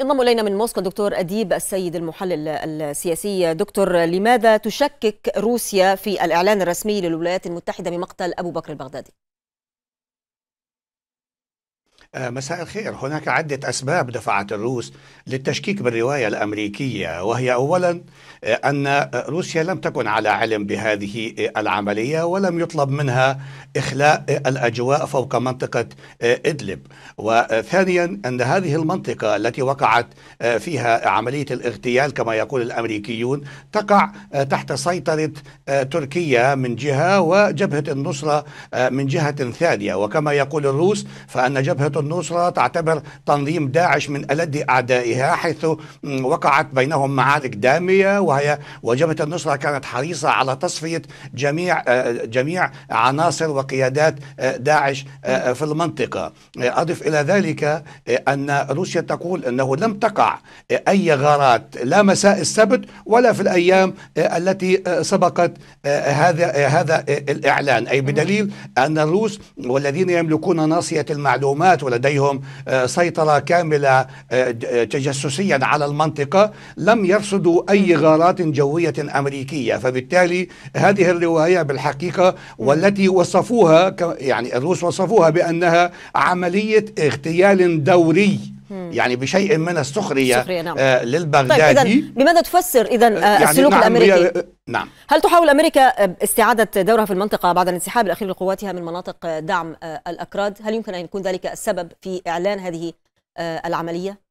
ينضم الينا من موسكو دكتور اديب السيد المحلل السياسي دكتور لماذا تشكك روسيا في الاعلان الرسمي للولايات المتحده بمقتل ابو بكر البغدادي آه، مساء الخير هناك عدة أسباب دفعت الروس للتشكيك بالرواية الأمريكية وهي أولا آه، أن آه، روسيا لم تكن على علم بهذه العملية ولم يطلب منها إخلاء الأجواء فوق منطقة إدلب وثانيا أن هذه المنطقة التي وقعت فيها عملية الاغتيال كما يقول الأمريكيون تقع تحت سيطرة تركيا من جهة وجبهة النصرة من جهة ثانية وكما يقول الروس فأن جبهة النصرة تعتبر تنظيم داعش من ألد أعدائها حيث وقعت بينهم معارك دامية وهي وجبهة النصرة كانت حريصة على تصفية جميع آه، جميع عناصر وقيادات آه، داعش آه، في المنطقة أضف إلى ذلك أن روسيا تقول أنه لم تقع أي غارات لا مساء السبت ولا في الأيام التي سبقت هذا هذا الإعلان أي بدليل أن الروس والذين يملكون ناصية المعلومات ولديهم آه، سيطرة كاملة آه، آه، تجسسيا على المنطقة لم يرصدوا أي غارات جوية أمريكية فبالتالي هذه الرواية بالحقيقة والتي وصفوها يعني الروس وصفوها بأنها عملية اغتيال دوري يعني بشيء من السخرية, السخرية نعم. آه، للبغدادي طيب إذن بماذا تفسر إذا آه، يعني السلوك نعم الأمريكي؟ آه، نعم هل تحاول أمريكا استعادة دورها في المنطقة بعد الانسحاب الأخير لقواتها من مناطق دعم الأكراد؟ هل يمكن أن يكون ذلك السبب في إعلان هذه العملية؟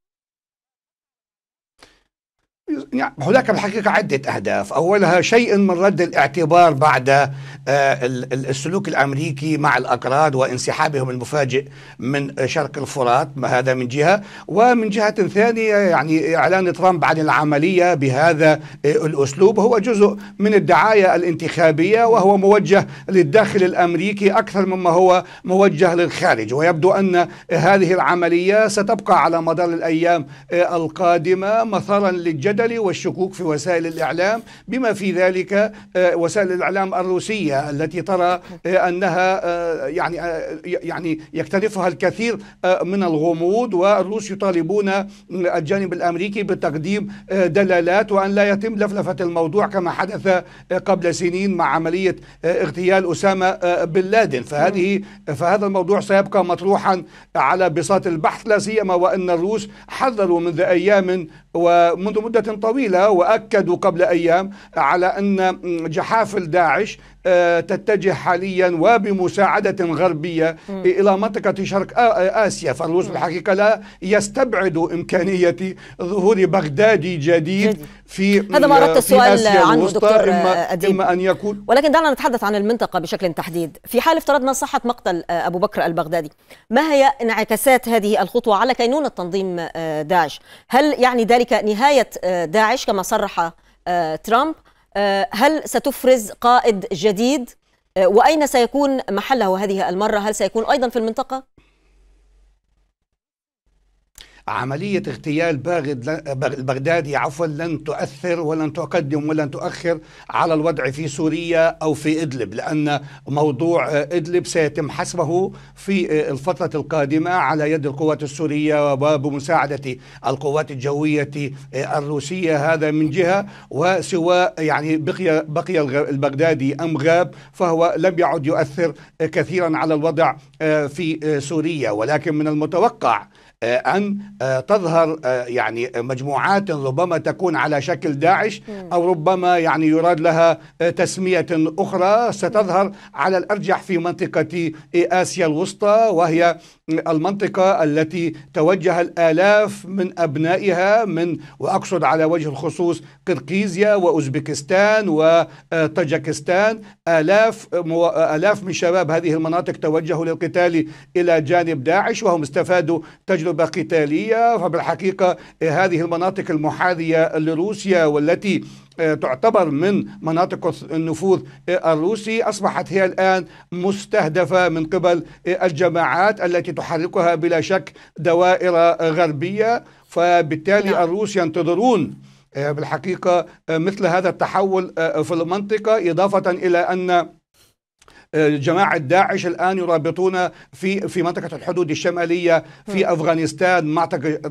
يعني هناك بالحقيقة عدة أهداف أولها شيء من رد الاعتبار بعد آه، السلوك الامريكي مع الاكراد وانسحابهم المفاجئ من شرق الفرات هذا من جهه ومن جهه ثانيه يعني اعلان ترامب عن العمليه بهذا آه، الاسلوب هو جزء من الدعايه الانتخابيه وهو موجه للداخل الامريكي اكثر مما هو موجه للخارج ويبدو ان هذه العمليه ستبقى على مدار الايام آه، القادمه مثارا للجدل والشكوك في وسائل الاعلام بما في ذلك وسائل الاعلام الروسيه التي ترى آه، انها آه، يعني آه، يعني يكتنفها الكثير من الغموض والروس يطالبون الجانب الامريكي بتقديم دلالات وان لا يتم لفلفه الموضوع كما حدث قبل سنين مع عمليه اغتيال اسامه بن لادن فهذه فهذا الموضوع سيبقى مطروحا على بساط البحث لا سيما وان الروس حذروا منذ ايام ومنذ مدة طويلة وأكدوا قبل أيام على أن جحافل داعش آه، تتجه حاليا وبمساعدة غربية م. إلى منطقة شرق آسيا فالروس بالحقيقة لا يستبعد إمكانية ظهور بغدادي جديد جديد. في هذا ما آه، أردت السؤال عنه دكتور إما, أديب. إما أن يكون ولكن دعنا نتحدث عن المنطقة بشكل تحديد في حال افترضنا صحة مقتل آه، أبو بكر البغدادي ما هي انعكاسات هذه الخطوة على كينونة تنظيم داعش هل يعني ذلك ذلك نهاية آه، داعش كما صرح آه، ترامب آه، هل ستفرز قائد جديد وأين سيكون محله هذه المرة هل سيكون أيضا في المنطقة؟ عملية اغتيال بغدادي عفوا لن تؤثر ولن تقدم ولن تؤخر على الوضع في سوريا أو في إدلب لأن موضوع إدلب سيتم حسمه في الفترة القادمة على يد القوات السورية وبمساعدة القوات الجوية الروسية هذا من جهة وسواء يعني بقي, بقي البغدادي أم غاب فهو لم يعد يؤثر كثيرا على الوضع في سوريا ولكن من المتوقع أن آه، تظهر آه، يعني مجموعات ربما تكون على شكل داعش أو ربما يعني يراد لها آه، تسمية أخرى ستظهر على الأرجح في منطقة آسيا الوسطى وهي المنطقة التي توجه الآلاف من أبنائها من وأقصد على وجه الخصوص قرقيزيا وأوزبكستان وطاجكستان آلاف آلاف من شباب هذه المناطق توجهوا للقتال إلى جانب داعش وهم استفادوا تجربة قتالية السورية فبالحقيقة آه، هذه المناطق المحاذية لروسيا والتي آه، تعتبر من مناطق النفوذ آه، الروسي اصبحت هي الان مستهدفه من قبل الجماعات التي تحركها بلا شك دوائر غربيه فبالتالي نعم. الروس ينتظرون بالحقيقه مثل هذا التحول في المنطقه اضافه الى ان آه، جماعة داعش الآن يرابطون في في منطقة الحدود الشمالية في أفغانستان مع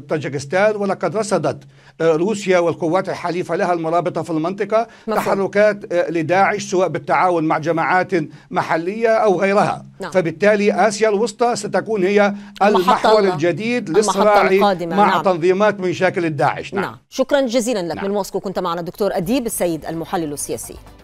طاجكستان ولقد رصدت آه، روسيا والقوات الحليفة لها المرابطة في المنطقة مفهوم. تحركات آه، لداعش سواء بالتعاون مع جماعات محلية أو غيرها نعم. فبالتالي آسيا الوسطى ستكون هي المحور الجديد للصراع مع نعم. تنظيمات من شكل الداعش نعم. نعم. شكرا جزيلا لك نعم. من موسكو كنت معنا الدكتور أديب السيد المحلل السياسي